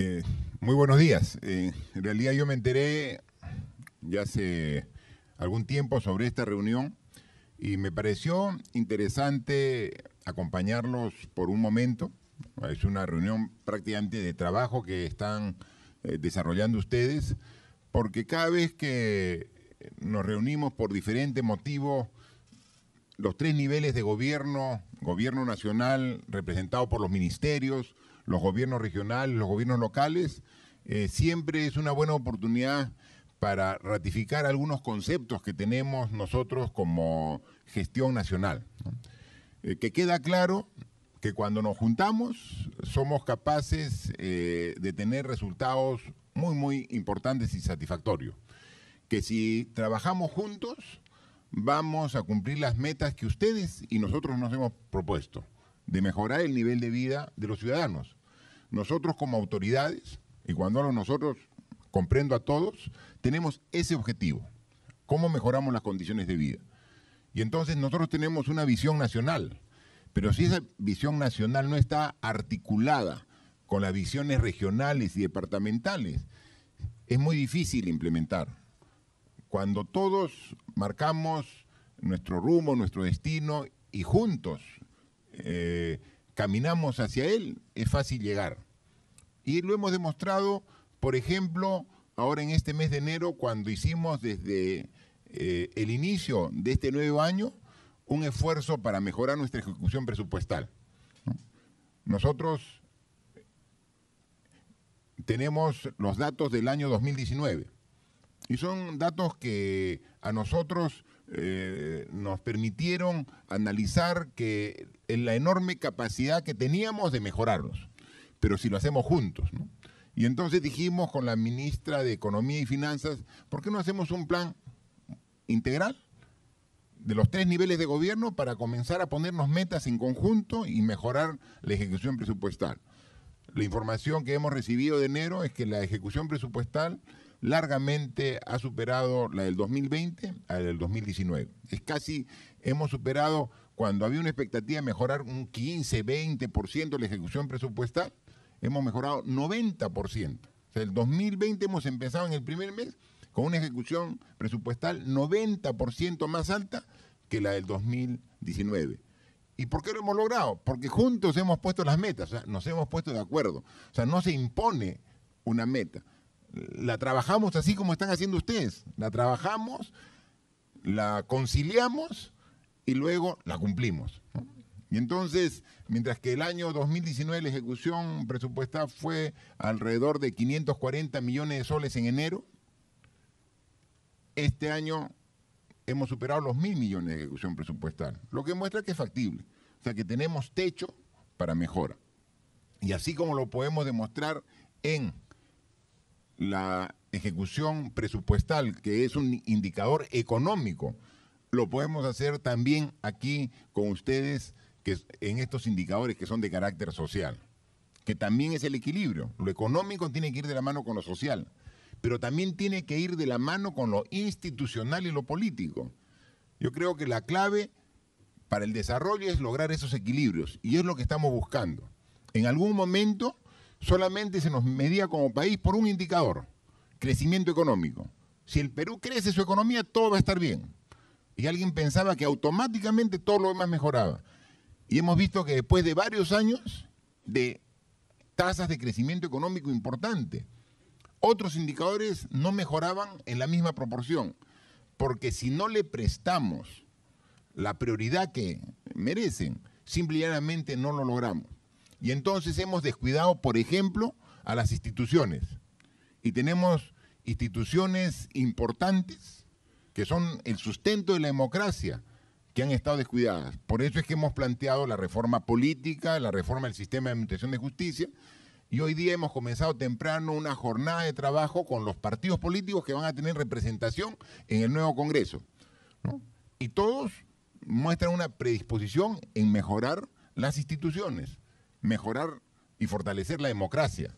Eh, muy buenos días. Eh, en realidad yo me enteré ya hace algún tiempo sobre esta reunión y me pareció interesante acompañarlos por un momento. Es una reunión prácticamente de trabajo que están eh, desarrollando ustedes, porque cada vez que nos reunimos por diferentes motivos, los tres niveles de gobierno, gobierno nacional representado por los ministerios, los gobiernos regionales, los gobiernos locales, eh, siempre es una buena oportunidad para ratificar algunos conceptos que tenemos nosotros como gestión nacional. Eh, que queda claro que cuando nos juntamos somos capaces eh, de tener resultados muy, muy importantes y satisfactorios. Que si trabajamos juntos, vamos a cumplir las metas que ustedes y nosotros nos hemos propuesto de mejorar el nivel de vida de los ciudadanos. Nosotros como autoridades, y cuando hablo nosotros, comprendo a todos, tenemos ese objetivo, cómo mejoramos las condiciones de vida. Y entonces nosotros tenemos una visión nacional, pero si esa visión nacional no está articulada con las visiones regionales y departamentales, es muy difícil implementar. Cuando todos marcamos nuestro rumbo, nuestro destino y juntos eh, caminamos hacia él, es fácil llegar. Y lo hemos demostrado, por ejemplo, ahora en este mes de enero, cuando hicimos desde eh, el inicio de este nuevo año un esfuerzo para mejorar nuestra ejecución presupuestal. Nosotros tenemos los datos del año 2019 y son datos que a nosotros eh, nos permitieron analizar que en la enorme capacidad que teníamos de mejorarlos, pero si lo hacemos juntos. Y entonces dijimos con la ministra de Economía y Finanzas, ¿por qué no hacemos un plan integral de los tres niveles de gobierno para comenzar a ponernos metas en conjunto y mejorar la ejecución presupuestal? La información que hemos recibido de enero es que la ejecución presupuestal largamente ha superado la del 2020 a la del 2019. Es casi, hemos superado, cuando había una expectativa de mejorar un 15, 20% la ejecución presupuestal, hemos mejorado 90%. O sea, el 2020 hemos empezado en el primer mes con una ejecución presupuestal 90% más alta que la del 2019. ¿Y por qué lo hemos logrado? Porque juntos hemos puesto las metas, nos hemos puesto de acuerdo. O sea, no se impone una meta la trabajamos así como están haciendo ustedes. La trabajamos, la conciliamos y luego la cumplimos. Y entonces, mientras que el año 2019 la ejecución presupuestal fue alrededor de 540 millones de soles en enero, este año hemos superado los mil millones de ejecución presupuestal, lo que muestra que es factible. O sea que tenemos techo para mejora. Y así como lo podemos demostrar en la ejecución presupuestal, que es un indicador económico, lo podemos hacer también aquí con ustedes que en estos indicadores que son de carácter social, que también es el equilibrio. Lo económico tiene que ir de la mano con lo social, pero también tiene que ir de la mano con lo institucional y lo político. Yo creo que la clave para el desarrollo es lograr esos equilibrios y es lo que estamos buscando. En algún momento solamente se nos medía como país por un indicador, crecimiento económico. Si el Perú crece su economía, todo va a estar bien. Y alguien pensaba que automáticamente todo lo demás mejoraba. Y hemos visto que después de varios años de tasas de crecimiento económico importante, otros indicadores no mejoraban en la misma proporción. Porque si no le prestamos la prioridad que merecen, simple no lo logramos. Y entonces hemos descuidado, por ejemplo, a las instituciones. Y tenemos instituciones importantes que son el sustento de la democracia, que han estado descuidadas. Por eso es que hemos planteado la reforma política, la reforma del sistema de administración de justicia, y hoy día hemos comenzado temprano una jornada de trabajo con los partidos políticos que van a tener representación en el nuevo Congreso. Y todos muestran una predisposición en mejorar las instituciones mejorar y fortalecer la democracia,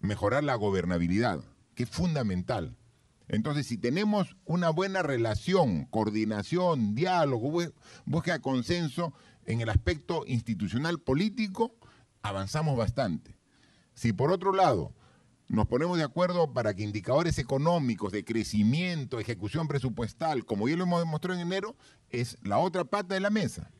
mejorar la gobernabilidad, que es fundamental. Entonces, si tenemos una buena relación, coordinación, diálogo, búsqueda de consenso en el aspecto institucional político, avanzamos bastante. Si por otro lado nos ponemos de acuerdo para que indicadores económicos de crecimiento, ejecución presupuestal, como ya lo hemos demostrado en enero, es la otra pata de la mesa.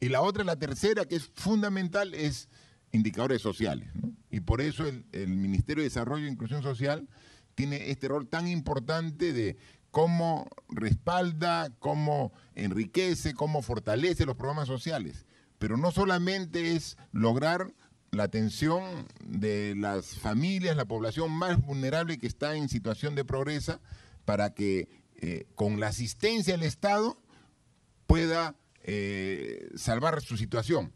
Y la otra, la tercera, que es fundamental, es indicadores sociales. Y por eso el, Ministerio de Desarrollo e Inclusión Social tiene este rol tan importante de cómo respalda, cómo enriquece, cómo fortalece los programas sociales. Pero no solamente es lograr la atención de las familias, la población más vulnerable que está en situación de progresa, para que eh, con la asistencia del Estado pueda eh, salvar su situación.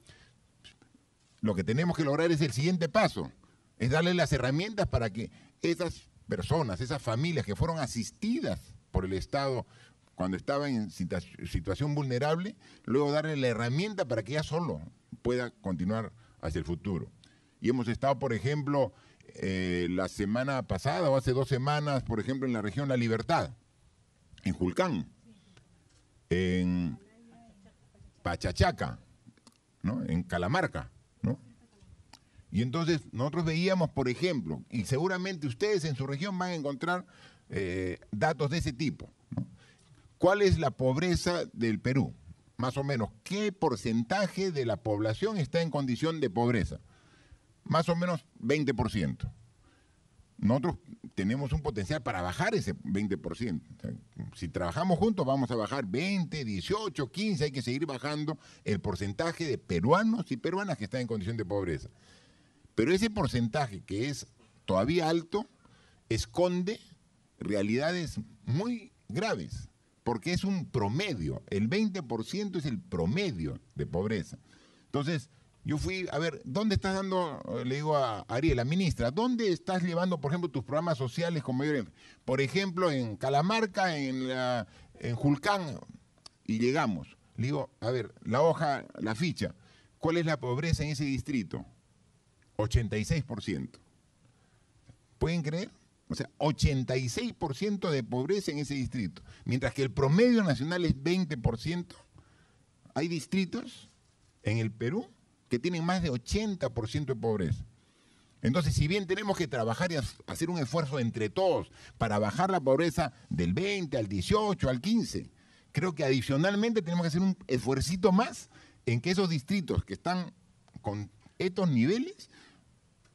Lo que tenemos que lograr es el siguiente paso, es darle las herramientas para que esas personas, esas familias que fueron asistidas por el Estado cuando estaban en situación vulnerable, luego darle la herramienta para que ya solo pueda continuar hacia el futuro. Y hemos estado, por ejemplo, eh, la semana pasada o hace dos semanas, por ejemplo, en la región La Libertad, en Julcán, en Pachachaca, en Calamarca. Y entonces nosotros veíamos, por ejemplo, y seguramente ustedes en su región van a encontrar eh, datos de ese tipo. ¿Cuál es la pobreza del Perú? Más o menos, ¿qué porcentaje de la población está en condición de pobreza? Más o menos 20% nosotros tenemos un potencial para bajar ese 20%. si trabajamos juntos, vamos a bajar 20, 18, 15, hay que seguir bajando el porcentaje de peruanos y peruanas que están en condición de pobreza. Pero ese porcentaje que es todavía alto, esconde realidades muy graves, porque es un promedio, el 20% es el promedio de pobreza. Entonces, yo fui, a ver, ¿dónde estás dando, eh, le digo a Ariel, la ministra, ¿dónde estás llevando, por ejemplo, tus programas sociales con mayor... Em-? Por ejemplo, en Calamarca, en, la, en Julcán, y llegamos. Le digo, a ver, la hoja, la ficha, ¿cuál es la pobreza en ese distrito? 86%. ¿Pueden creer? O sea, 86% de pobreza en ese distrito. Mientras que el promedio nacional es 20%, hay distritos en el Perú que tienen más de 80% de pobreza. Entonces, si bien tenemos que trabajar y hacer un esfuerzo entre todos para bajar la pobreza del 20 al 18, al 15, creo que adicionalmente tenemos que hacer un esfuerzo más en que esos distritos que están con estos niveles,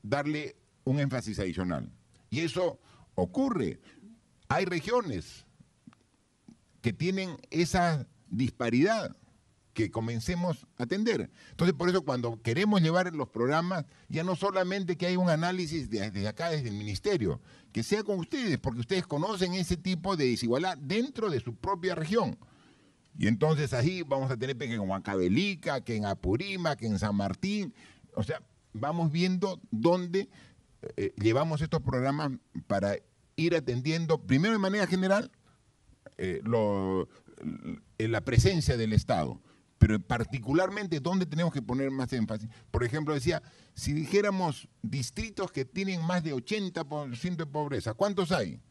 darle un énfasis adicional. Y eso ocurre. Hay regiones que tienen esa disparidad que comencemos a atender. Entonces, por eso cuando queremos llevar los programas, ya no solamente que hay un análisis desde acá, desde el ministerio, que sea con ustedes, porque ustedes conocen ese tipo de desigualdad dentro de su propia región. Y entonces ahí vamos a tener pues, que en Huancabelica, que en Apurima, que en San Martín, o sea, vamos viendo dónde eh, eh, llevamos estos programas para ir atendiendo, primero de manera general, eh, la presencia del Estado pero particularmente dónde tenemos que poner más énfasis. Por ejemplo, decía, si dijéramos distritos que tienen más de 80% de pobreza, ¿cuántos hay?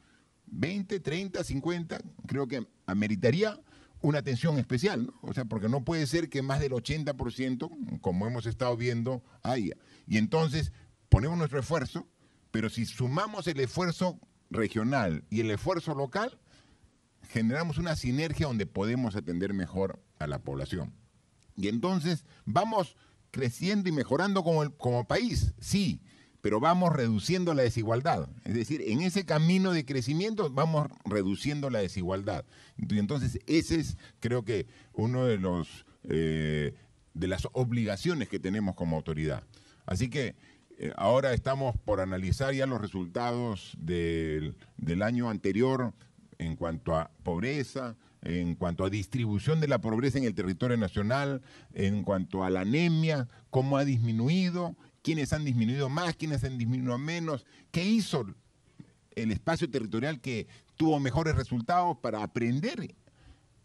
20, 30, 50, creo que ameritaría una atención especial, ¿no? o sea, porque no puede ser que más del 80%, como hemos estado viendo, haya. Y entonces ponemos nuestro esfuerzo, pero si sumamos el esfuerzo regional y el esfuerzo local, generamos una sinergia donde podemos atender mejor a la población. Y entonces vamos creciendo y mejorando como, como país, sí, pero vamos reduciendo la desigualdad. Es decir, en ese camino de crecimiento vamos reduciendo la desigualdad. Y entonces ese es, creo que, uno de los eh, de las obligaciones que tenemos como autoridad. Así que eh, ahora estamos por analizar ya los resultados del, del año anterior en cuanto a pobreza, en cuanto a distribución de la pobreza en el territorio nacional, en cuanto a la anemia, cómo ha disminuido, quiénes han disminuido más, quiénes han disminuido menos, qué hizo el espacio territorial que tuvo mejores resultados para aprender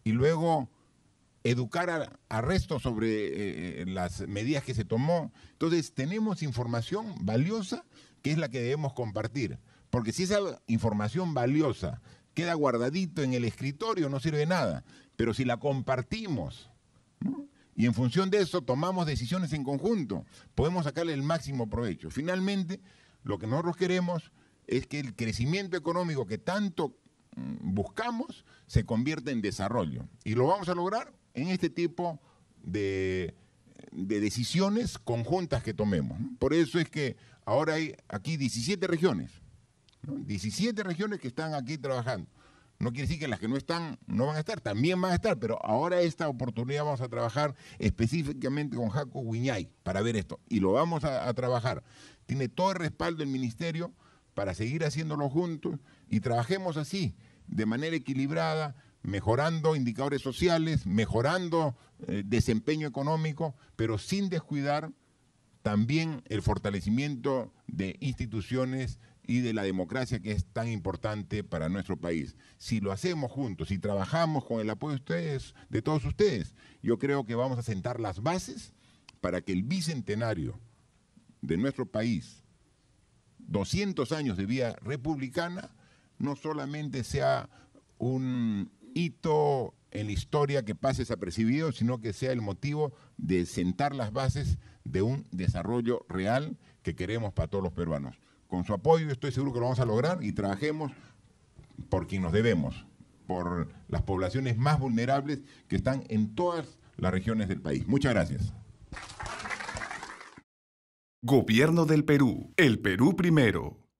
y luego educar a, resto sobre eh, eh, las medidas que se tomó. Entonces tenemos información valiosa que es la que debemos compartir, porque si esa información valiosa queda guardadito en el escritorio, no sirve nada. Pero si la compartimos y en función de eso tomamos decisiones en conjunto, podemos sacarle el máximo provecho. Finalmente, lo que nosotros queremos es que el crecimiento económico que tanto mm, buscamos se convierta en desarrollo. Y lo vamos a lograr en este tipo de, de decisiones conjuntas que tomemos. Por eso es que ahora hay aquí 17 regiones 17 regiones que están aquí trabajando. No quiere decir que las que no están no van a estar, también van a estar, pero ahora esta oportunidad vamos a trabajar específicamente con Jaco Guiñay para ver esto y lo vamos a, trabajar. Tiene todo el respaldo del ministerio para seguir haciéndolo juntos y trabajemos así, de manera equilibrada, mejorando indicadores sociales, mejorando eh, desempeño económico, pero sin descuidar también el fortalecimiento de instituciones y de la democracia que es tan importante para nuestro país. Si lo hacemos juntos, si trabajamos con el apoyo de ustedes, de todos ustedes, yo creo que vamos a sentar las bases para que el bicentenario de nuestro país, 200 años de vía republicana, no solamente sea un hito en la historia que pase desapercibido, sino que sea el motivo de sentar las bases de un desarrollo real que queremos para todos los peruanos con su apoyo, estoy seguro que lo vamos a lograr y trabajemos por quien nos debemos, por las poblaciones más vulnerables que están en todas las regiones del país. Muchas gracias. Gobierno del Perú. El Perú primero.